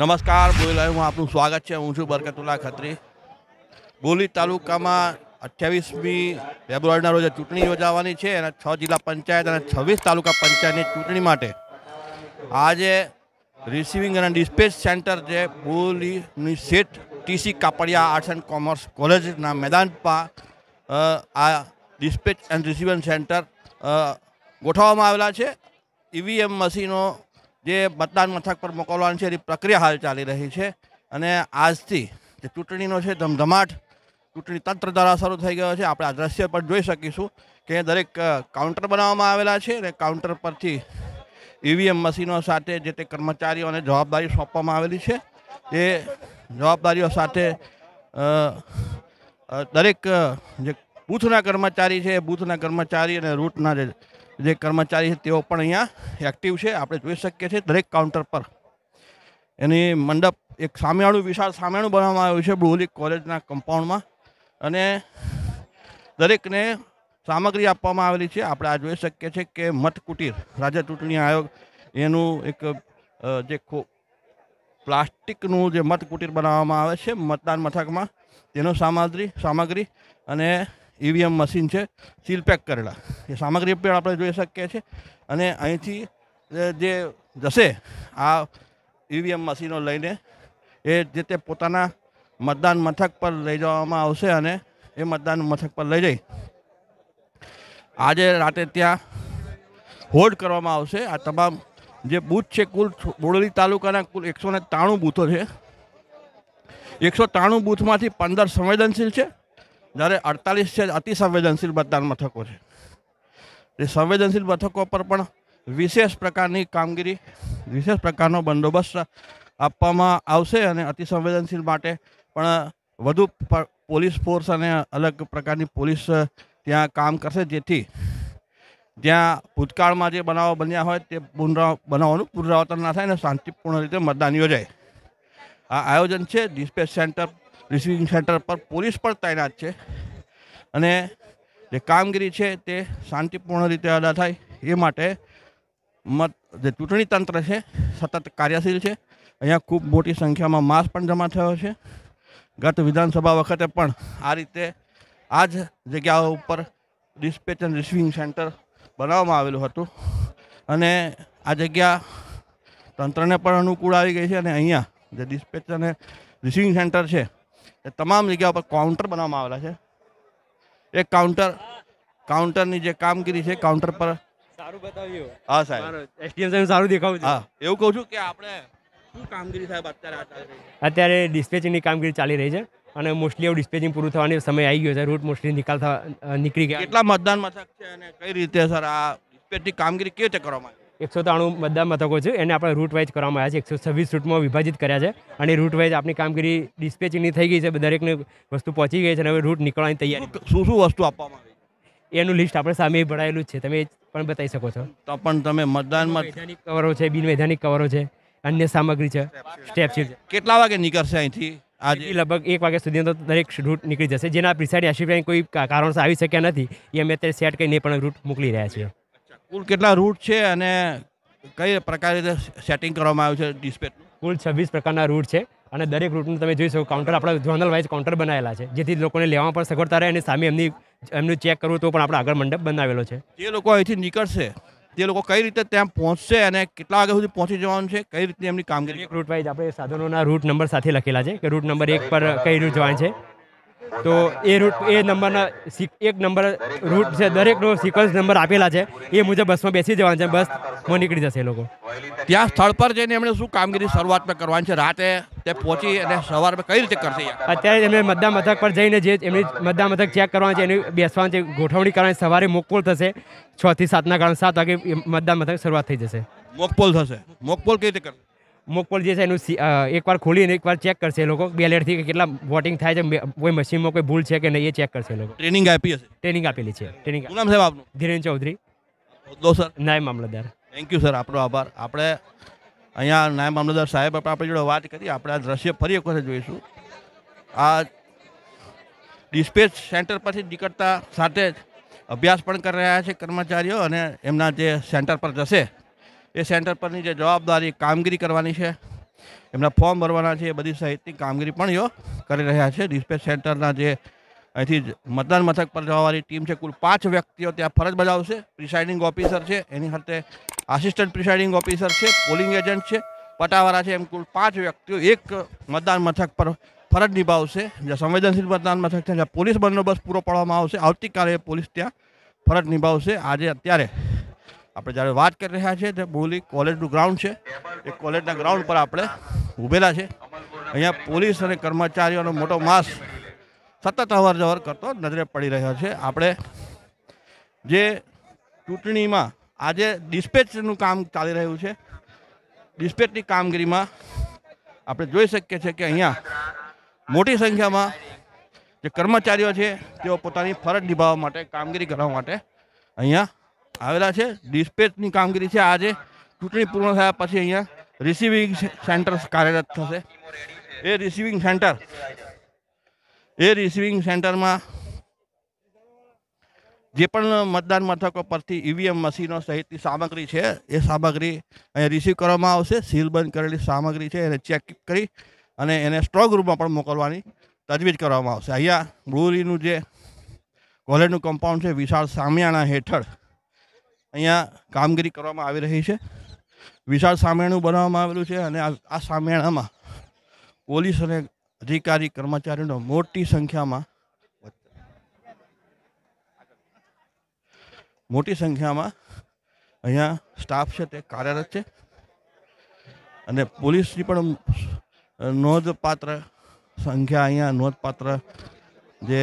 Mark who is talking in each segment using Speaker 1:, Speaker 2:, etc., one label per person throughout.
Speaker 1: નમસ્કાર બોલી હું આપનું સ્વાગત છે હું છું બરકતુલ્લા ખત્રી બોલી તાલુકામાં અઠ્યાવીસમી ફેબ્રુઆરીના રોજ ચૂંટણી યોજાવાની છે અને છ જિલ્લા પંચાયત અને છવ્વીસ તાલુકા પંચાયતની ચૂંટણી માટે આજે રિસીવિંગ અને ડિસ્પેચ સેન્ટર જે બોલીની સેટ T C Kapadia arts and commerce કોલેજના મેદાન પર આ ડિસ્પેચ એન્ડ રિસીવિંગ સેન્ટર ગોઠવવામાં આવેલા છે ઈવીએમ મશીનો જે મતદાન મથક પર મોકલવાની છે એની પ્રક્રિયા હાલ ચાલી રહી છે અને આજથી જે ચૂંટણીનો છે ધમધમાટ ચૂંટણી તંત્ર દ્વારા શરૂ થઈ ગયો છે આપણે આ દ્રશ્ય પર જોઈ શકીશું કે દરેક કાઉન્ટર બનાવવામાં આવેલા છે અને કાઉન્ટર પરથી ઈવીએમ મશીનો સાથે જે તે કર્મચારીઓને જવાબદારી સોંપવામાં આવેલી છે એ જવાબદારીઓ સાથે દરેક જે બૂથના કર્મચારી છે એ બૂથના કર્મચારી અને રૂટના જે જે કર્મચારી છે તેઓ પણ અહીંયા એક્ટિવ છે આપણે જોઈ શકીએ છીએ દરેક કાઉન્ટર પર એની મંડપ એક સામેવાળું વિશાળ સામેણું બનાવવામાં આવ્યું છે બુહુલી કોલેજના કમ્પાઉન્ડમાં અને દરેકને સામગ્રી આપવામાં આવેલી છે આપણે આ જોઈ શકીએ છીએ કે મતકુટીર કુટીર રાજ્ય ચૂંટણી આયોગ એનું એક જે ખો પ્લાસ્ટિકનું જે મતકુટીર બનાવવામાં આવે છે મતદાન મથકમાં તેનો સામગ્રી સામગ્રી અને ઈવીએમ મશીન છે સીલ પેક કરેલા એ સામગ્રી પણ આપણે જોઈ શકીએ છીએ અને અહીંથી જે જશે આ ઈવીએમ મશીનો લઈને એ જે તે પોતાના મતદાન મથક પર લઈ જવામાં આવશે અને એ મતદાન મથક પર લઈ જઈ આજે રાતે ત્યાં હોલ્ડ કરવામાં આવશે આ તમામ જે બૂથ છે કુલ બોડલી તાલુકાના કુલ એકસો ને ત્રાણું બૂથો છે એકસો ત્રાણું બૂથમાંથી પંદર સંવેદનશીલ છે જ્યારે અડતાલીસ છે અતિસંવેદનશીલ મતદાન મથકો છે એ સંવેદનશીલ મથકો પર પણ વિશેષ પ્રકારની કામગીરી વિશેષ પ્રકારનો બંદોબસ્ત આપવામાં આવશે અને અતિસંવેદનશીલ માટે પણ વધુ પોલીસ ફોર્સ અને અલગ પ્રકારની પોલીસ ત્યાં કામ કરશે જેથી જ્યાં ભૂતકાળમાં જે બનાવો બન્યા હોય તે પુનરાવ બનાવવાનું પુનરાવર્તન ના થાય અને શાંતિપૂર્ણ રીતે મતદાન યોજાય આ આયોજન છે ડિસ્પેચ સેન્ટર રિસીવિંગ સેન્ટર પર પોલીસ પણ તૈનાત છે અને જે કામગીરી છે તે શાંતિપૂર્ણ રીતે અદા થાય એ માટે મત જે ચૂંટણી તંત્ર છે સતત કાર્યશીલ છે અહીંયા ખૂબ મોટી સંખ્યામાં માસ પણ જમા થયો છે ગત વિધાનસભા વખતે પણ આ રીતે આ જ જગ્યાઓ ઉપર ડિસ્પેચ એન્ડ રિસીવિંગ સેન્ટર બનાવવામાં આવેલું હતું અને આ જગ્યા તંત્રને પણ અનુકૂળ આવી ગઈ છે અને અહીંયા જે ડિસ્પેચ અને રિસીવિંગ સેન્ટર છે એ તમામ જગ્યા ઉપર કાઉન્ટર બનાવવામાં આવેલા છે એ કાઉન્ટર કાઉન્ટરની જે કામગીરી છે કાઉન્ટર પર સારું
Speaker 2: બતાવ્યું હા સાહેબ એસટીએમ સાહેબ સારું દેખાવું હા એવું કહું છું કે આપણે શું કામગીરી સાહેબ અત્યારે અત્યારે ડિસ્પેચિંગની કામગીરી ચાલી રહી છે અને મોસ્ટલી એવું ડિસ્પેચિંગ પૂરું થવાની સમય આવી ગયો છે રૂટ મોસ્ટલી નિકાલ નીકળી ગયા કેટલા મતદાન મથક છે અને કઈ રીતે સર આ ડિસ્પેચની કામગીરી કેવી રીતે કરવામાં આવી એકસો ત્રાણું મતદાન મથકો છે એને આપણે રૂટ વાઇઝ કરવામાં આવ્યા છે એકસો છવ્વીસ રૂટમાં વિભાજિત કર્યા છે અને રૂટ વાઇઝ આપણી કામગીરી ડિસ્પેચિંગની થઈ ગઈ છે દરેકને વસ્તુ પહોંચી ગઈ છે અને હવે રૂટ નીકળવાની તૈયારી શું શું વસ્તુ આપવામાં એનું લિસ્ટ આપણે સામે ભરાયેલું જ છે તમે પણ બતાવી શકો છો તો પણ તમે મતદાનમાં વૈધાનિક કવરો છે બિનવૈધાનિક કવરો છે અન્ય સામગ્રી છે સ્ટેપ છે કેટલા વાગે નીકળશે અહીંથી આજે લગભગ એક વાગ્યા સુધી તો દરેક રૂટ નીકળી જશે જેના પ્રિસાઇડ આશીર્વાદ કોઈ કારણસર આવી શક્યા નથી એ અમે અત્યારે સેટ કરીને પણ રૂટ મોકલી રહ્યા છીએ કુલ કેટલા રૂટ છે અને કઈ પ્રકાર રીતે સેટિંગ કરવામાં આવ્યું છે ડિસ્પેચનું કુલ છવ્વીસ પ્રકારના રૂટ છે અને દરેક રૂટનું તમે જોઈ શકો કાઉન્ટર આપણા ઝોનલ વાઇઝ કાઉન્ટર બનાવેલા છે જેથી લોકોને લેવામાં પણ સગવડતા રહે અને સામે એમની એમનું ચેક કરવું તો પણ આપણે આગળ મંડપ બનાવેલો છે જે લોકો અહીંથી નીકળશે તે લોકો કઈ રીતે ત્યાં પહોંચશે અને કેટલા વાગ્યા સુધી પહોંચી જવાનું છે કઈ રીતે એમની કામગીરી રૂટ વાઇઝ આપણે સાધનોના રૂટ નંબર સાથે લખેલા છે કે રૂટ નંબર એક પર કઈ રૂટ જવાનું છે તો એ રૂટ એ નંબરના એક નંબર રૂટ છે દરેકનો સિક્વન્સ નંબર આપેલા છે એ મુજબ બસમાં બેસી જવાનું છે બસમાં નીકળી જશે એ લોકો ત્યાં સ્થળ પર જઈને એમણે શું કામગીરી શરૂઆતમાં કરવાની છે રાતે તે પહોંચી અને સવારમાં કઈ રીતે કરશે અત્યારે એમને મતદાન મથક પર જઈને જે એમની મતદાન મથક ચેક કરવાનું છે એની બેસવાનું છે ગોઠવણી કરવાની સવારે મોકપોલ થશે છ થી સાતના કારણે સાત વાગે મતદાન મથક શરૂઆત થઈ જશે મોકપોલ થશે મોકપોલ કઈ રીતે કરશે મોકપોલ જે છે એનું એકવાર ખોલીને એકવાર ચેક કરશે એ લોકો બેલેટથી કે કેટલા વોટિંગ થાય છે કોઈ મશીનમાં કોઈ ભૂલ છે કે નહીં એ ચેક કરશે એ લોકો ટ્રેનિંગ આપી હશે ટ્રેનિંગ આપેલી છે ટ્રેનિંગ નામ સાહેબ આપનું ધીરેન ચૌધરી સર
Speaker 1: નાય મામલતદાર થેન્ક યુ સર આપનો આભાર આપણે અહીંયા નાય મામલતદાર સાહેબ આપણી જોડે વાત કરી આપણે આ દ્રશ્ય ફરી એક વખત જોઈશું આ ડિસ્પેચ સેન્ટર પરથી નીકળતા સાથે જ અભ્યાસ પણ કરી રહ્યા છે કર્મચારીઓ અને એમના જે સેન્ટર પર જશે એ સેન્ટર પરની જે જવાબદારી કામગીરી કરવાની છે એમના ફોર્મ ભરવાના છે એ બધી સહિતની કામગીરી પણ એઓ કરી રહ્યા છે ડિસ્પેચ સેન્ટરના જે અહીંથી મતદાન મથક પર જવાવાળી ટીમ છે કુલ પાંચ વ્યક્તિઓ ત્યાં ફરજ બજાવશે પ્રિસાઇડિંગ ઓફિસર છે એની સાથે આસિસ્ટન્ટ પ્રિસાઇડિંગ ઓફિસર છે પોલિંગ એજન્ટ છે પટાવાળા છે એમ કુલ પાંચ વ્યક્તિઓ એક મતદાન મથક પર ફરજ નિભાવશે જ્યાં સંવેદનશીલ મતદાન મથક છે જ્યાં પોલીસ બંદોબસ્ત પૂરો પાડવામાં આવશે આવતીકાલે પોલીસ ત્યાં ફરજ નિભાવશે આજે અત્યારે આપણે જ્યારે વાત કરી રહ્યા છીએ ત્યાં બોલી કોલેજનું ગ્રાઉન્ડ છે એ કોલેજના ગ્રાઉન્ડ પર આપણે ઊભેલા છે અહીંયા પોલીસ અને કર્મચારીઓનો મોટો માસ સતત અવર જવર કરતો નજરે પડી રહ્યો છે આપણે જે ચૂંટણીમાં આજે ડિસ્પેચનું કામ ચાલી રહ્યું છે ડિસ્પેચની કામગીરીમાં આપણે જોઈ શકીએ છીએ કે અહીંયા મોટી સંખ્યામાં જે કર્મચારીઓ છે તેઓ પોતાની ફરજ નિભાવવા માટે કામગીરી કરવા માટે અહીંયા આવેલા છે ડિસ્પેચની કામગીરી છે આજે ચૂંટણી પૂર્ણ થયા પછી અહીંયા રિસીવિંગ સેન્ટર કાર્યરત થશે એ રિસીવિંગ સેન્ટર એ રિસીવિંગ સેન્ટરમાં જે પણ મતદાન મથકો પરથી ઈવીએમ e મશીનો સહિતની સામગ્રી છે એ સામગ્રી અહીંયા રિસીવ કરવામાં આવશે સીલબંધ કરેલી સામગ્રી છે એને ચેક કરી અને એને સ્ટ્રોંગ રૂમમાં પણ મોકલવાની તજવીજ કરવામાં આવશે અહીંયા બ્રુરીનું જે કોલેજનું કમ્પાઉન્ડ છે વિશાળ સામિયાણા હેઠળ અહીંયા કામગીરી કરવામાં આવી રહી છે વિશાળ સામેણું બનાવવામાં આવેલું છે અને આ સામેણામાં પોલીસ અને અધિકારી કર્મચારીનો મોટી સંખ્યામાં મોટી સંખ્યામાં અહીંયા સ્ટાફ છે તે કાર્યરત છે અને પોલીસની પણ નોંધપાત્ર સંખ્યા અહીંયા નોંધપાત્ર જે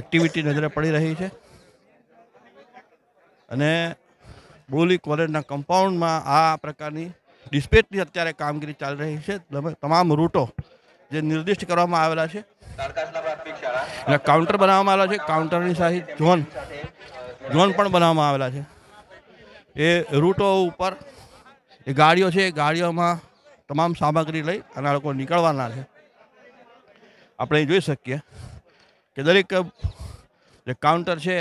Speaker 1: એક્ટિવિટી નજરે પડી રહી છે અને બોલી કોલેજના કમ્પાઉન્ડમાં આ પ્રકારની ડિસ્પેચની અત્યારે કામગીરી ચાલી રહી છે તમામ રૂટો જે નિર્દિષ્ટ કરવામાં આવેલા છે અને કાઉન્ટર બનાવવામાં આવેલા છે કાઉન્ટરની સાથે ઝોન ઝોન પણ બનાવવામાં આવેલા છે એ રૂટો ઉપર એ ગાડીઓ છે એ ગાડીઓમાં તમામ સામગ્રી લઈ અને આ લોકો નીકળવાના છે આપણે જોઈ શકીએ કે દરેક જે કાઉન્ટર છે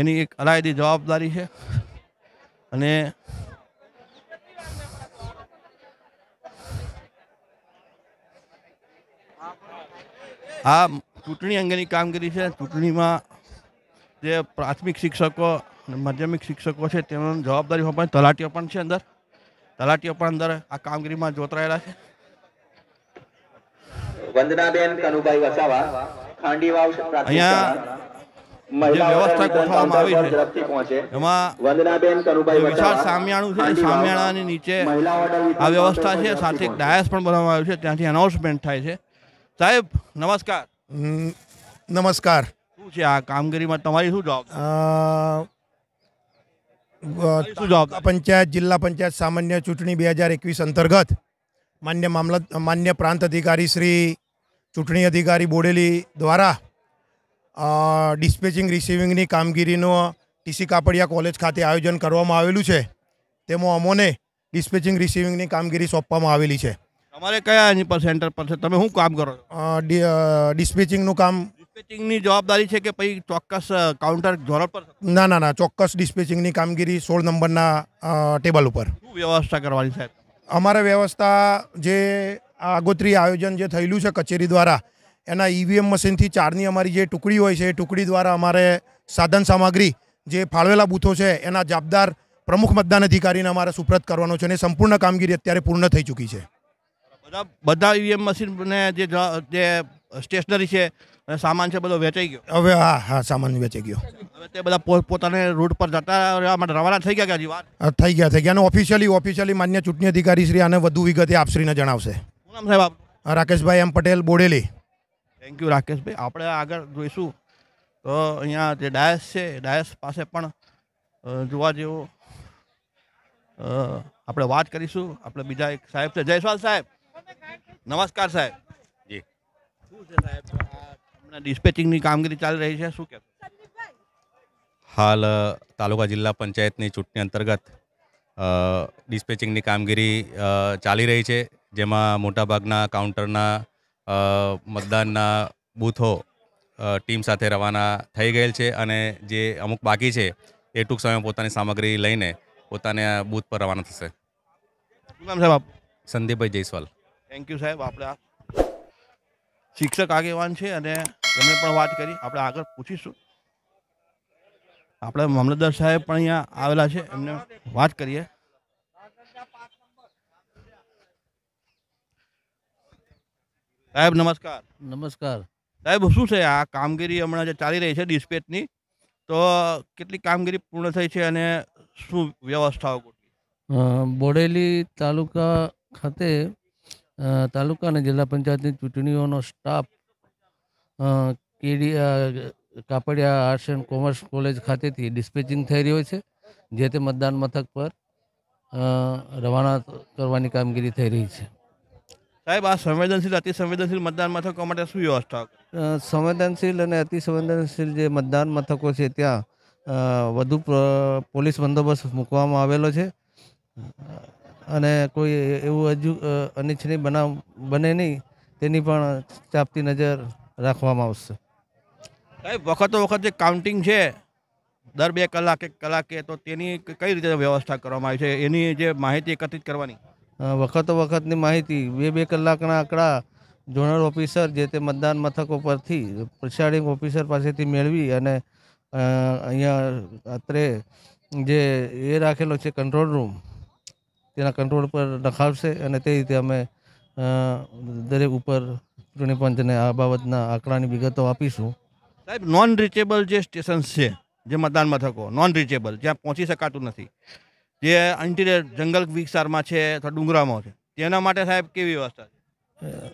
Speaker 1: એની એક અલાયદી જવાબદારી છે અને આ ચૂંટણી અંગેની કામગીરી છે ચૂંટણીમાં જે પ્રાથમિક શિક્ષકો અને માધ્યમિક શિક્ષકો છે તેમની જવાબદારી પણ તલાટીઓ પણ છે અંદર તલાટીઓ પણ અંદર આ કામગીરીમાં જોતરાયેલા છે
Speaker 2: વંદનાબેન કનુભાઈ વસાવા
Speaker 1: ખાંડીવાવ અહીંયા આ વ્યવસ્થા છે સાથે ત્યાંથી અનાઉન્સમેન્ટ થાય છે સાહેબ નમસ્કાર નમસ્કાર શું છે આ કામગીરીમાં તમારી શું જવાબ
Speaker 3: શું જવાબ પંચાયત જિલ્લા પંચાયત સામાન્ય ચૂંટણી બે હજાર એકવીસ અંતર્ગત માન્ય મામલત માન્ય પ્રાંત અધિકારી શ્રી ચૂંટણી અધિકારી બોડેલી દ્વારા ડિસ્પેચિંગ રિસીવિંગની કામગીરીનું ટીસી કાપડિયા કોલેજ ખાતે આયોજન કરવામાં આવેલું છે તેમાં અમોને ડિસ્પેચિંગ રિસીવિંગની કામગીરી સોંપવામાં આવેલી છે અમારે કયા એની પર સેન્ટર પર છે તમે શું કામ કરો ડિસ્પેચિંગનું કામ ડિસ્પેચિંગની જવાબદારી છે કે પછી ચોક્કસ કાઉન્ટર ધોરણ પર ના ના ના ચોક્કસ ડિસ્પેચિંગની કામગીરી સોળ નંબરના ટેબલ ઉપર
Speaker 1: શું વ્યવસ્થા કરવાની સાહેબ
Speaker 3: અમારે વ્યવસ્થા જે આગોતરી આયોજન જે થયેલું છે કચેરી દ્વારા એના ઈવીએમ e મશીનથી ચારની અમારી જે ટુકડી હોય છે એ ટુકડી દ્વારા અમારે સાધન સામગ્રી જે ફાળવેલા બૂથો છે એના જવાબદાર પ્રમુખ મતદાન અધિકારીને અમારે સુપ્રત કરવાનો છે અને સંપૂર્ણ કામગીરી અત્યારે પૂર્ણ થઈ ચૂકી છે
Speaker 1: બધા બધા ઈવીએમ e મશીનને જે જે સ્ટેશનરી છે સામાન છે બધો વેચાઈ
Speaker 3: ગયો હવે હા હા સામાન વેચાઈ ગયો હવે
Speaker 1: તે બધા પોતાને રોડ પર જતા રહેવા માટે રવાના થઈ ગયા હજી
Speaker 3: વાત થઈ ગયા થઈ ગયા અને ઓફિશિયલી ઓફિશિયલી માન્ય ચૂંટણી અધિકારી શ્રી આને વધુ વિગતે આપશ્રીને જણાવશે શું નામ સાહેબ રાકેશભાઈ M Patel Bodeli
Speaker 1: thank you રાકેશભાઈ આપણે આગળ જોઈશું તો અહીંયા જે ડાયસ છે ડાયસ પાસે પણ જોવા જેવો આપણે વાત કરીશું આપણે બીજા એક સાહેબ છે જયસ્વાલ સાહેબ નમસ્કાર સાહેબ જી શું છે સાહેબ હમણાં ડિસ્પેચિંગની કામગીરી ચાલી રહી છે શું કે હાલ તાલુકા જિલ્લા પંચાયતની ચૂંટણી અંતર્ગત ડિસ્પેચિંગની કામગીરી ચાલી રહી છે જેમાં મોટાભાગના કાઉન્ટરના મતદાનના બૂથો ટીમ સાથે રવાના થઈ ગયેલ છે અને જે અમુક બાકી છે એ ટૂંક સમયમાં પોતાની સામગ્રી લઈને પોતાને બૂથ પર રવાના થશે સાહેબ સંદીપભાઈ જયસ્વાલ થેન્ક યુ સાહેબ આપણે શિક્ષક આગેવાન છે અને એમને પણ વાત કરી આપણે આગળ પૂછીશું આપણે મામલતદાર સાહેબ પણ અહીંયા આવેલા છે એમને વાત કરીએ સાહેબ નમસ્કાર નમસ્કાર સાહેબ શું છે આ કામગીરી હમણાં જે ચાલી રહી છે ડિસ્પેચની તો કેટલી કામગીરી પૂર્ણ થઈ છે અને શું વ્યવસ્થાઓ
Speaker 4: બોડેલી તાલુકા ખાતે તાલુકા અને જિલ્લા પંચાયતની ચૂંટણીઓનો staff K D Kapadia arts and commerce college ખાતેથી ડિસ્પેચિંગ થઈ રહ્યો છે જે તે મતદાન મથક પર રવાના કરવાની કામગીરી થઈ રહી છે
Speaker 1: સાહેબ આ સંવેદનશીલ અતિસંવેદનશીલ મતદાન મથકો માટે શું વ્યવસ્થા
Speaker 4: સંવેદનશીલ અને અતિ સંવેદનશીલ જે મતદાન મથકો છે ત્યાં વધુ પોલીસ બંદોબસ્ત મૂકવામાં આવેલો છે અને કોઈ એવું હજુ અનિચ્છનીય બનાવ બને નહીં તેની પણ ચાપતી નજર રાખવામાં આવશે
Speaker 1: સાહેબ વખતો વખત જે કાઉન્ટિંગ છે દર બે કલાકે કલાકે તો તેની કઈ રીતે વ્યવસ્થા કરવામાં આવી છે એની જે માહિતી એકત્રિત કરવાની
Speaker 4: વખતો વખતની માહિતી બે બે કલાકના આંકડા ઝોનલ ઓફિસર જે તે મતદાન મથકો પરથી પ્રિસાઇડિંગ ઓફિસર પાસેથી મેળવી અને અહીંયા અત્રે જે એ રાખેલો છે કંટ્રોલ રૂમ તેના કંટ્રોલ પર નખાવશે અને તે રીતે અમે દરેક ઉપર ચૂંટણી પંચને આ બાબતના આંકડાની વિગતો આપીશું
Speaker 1: સાહેબ નોન રીચેબલ જે સ્ટેશન્સ છે જે મતદાન મથકો નોન રીચેબલ જ્યાં પહોંચી શકાતું નથી જે અંટીરિયર જંગલ વિસ્તારમાં છે અથવા ડુંગરામાં છે તેના માટે સાહેબ કેવી વ્યવસ્થા છે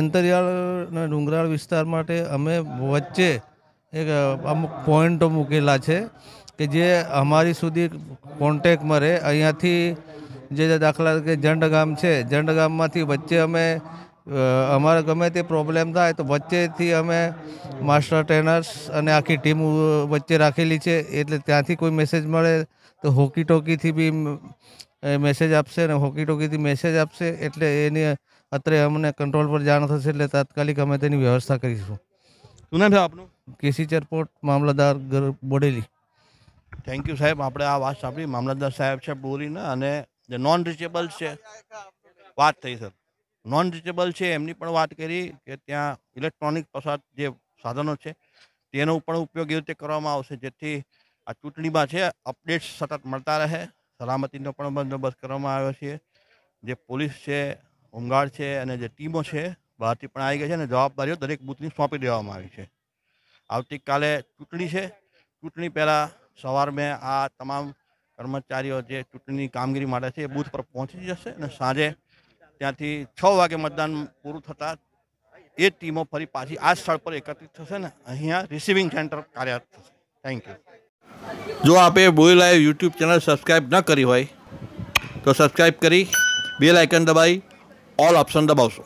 Speaker 4: અંતરિયાળ અને ડુંગરાળ વિસ્તાર માટે અમે વચ્ચે એક અમુક પોઈન્ટો મૂકેલા છે કે જે અમારી સુધી કોન્ટેકમાં રહે અહીંયાથી જે દાખલા તરીકે જંડગામ છે જંડગામમાંથી વચ્ચે અમે અમારે ગમે તે પ્રોબ્લેમ થાય તો વચ્ચેથી અમે માસ્ટર ટ્રેનર્સ અને આખી ટીમ વચ્ચે રાખેલી છે એટલે ત્યાંથી કોઈ મેસેજ મળે તો હોકી ટોકીથી બી મેસેજ આપશે અને હોકી ટોકીથી મેસેજ આપશે એટલે એની અત્રે અમને કંટ્રોલ પર જાણ થશે એટલે તાત્કાલિક અમે તેની વ્યવસ્થા કરીશું શું નામ છે આપનું K C Charpot mamlatdar Bodeli
Speaker 1: thank you સાહેબ આપણે આ વાત સાંભળી મામલતદાર સાહેબ છે બોરીના અને જે નોન રિચેબલ છે વાત થઈ સર નોન રિચેબલ છે એમની પણ વાત કરી કે ત્યાં ઇલેક્ટ્રોનિક પસાર જે સાધનો છે તેનો પણ ઉપયોગ એવી રીતે કરવામાં આવશે જેથી આ ચૂંટણીમાં છે અપડેટ્સ સતત મળતા રહે સલામતીનો પણ બંદોબસ્ત કરવામાં આવ્યો છે જે પોલીસ છે હોમગાર્ડ છે અને જે ટીમો છે બહારથી પણ આવી ગઈ છે અને જવાબદારીઓ દરેક બૂથની સોંપી દેવામાં આવી છે આવતીકાલે ચૂંટણી છે ચૂંટણી પહેલાં સવાર મેં આ તમામ કર્મચારીઓ જે ચૂંટણીની કામગીરી માટે છે એ બૂથ પર પહોંચી જશે અને સાંજે ત્યાંથી છ વાગે મતદાન પૂરું થતાં એ ટીમો ફરી પાછી આ સ્થળ પર એકત્રિત થશે ને અહીંયા રિસીવિંગ સેન્ટર કાર્યરત થશે થેન્ક યુ જો આપે boy live YouTube channel subscribe ન કરી હોય તો સબસ્ક્રાઈબ કરી બેલ આઇકન દબાવી ઓલ ઓપ્શન દબાવશો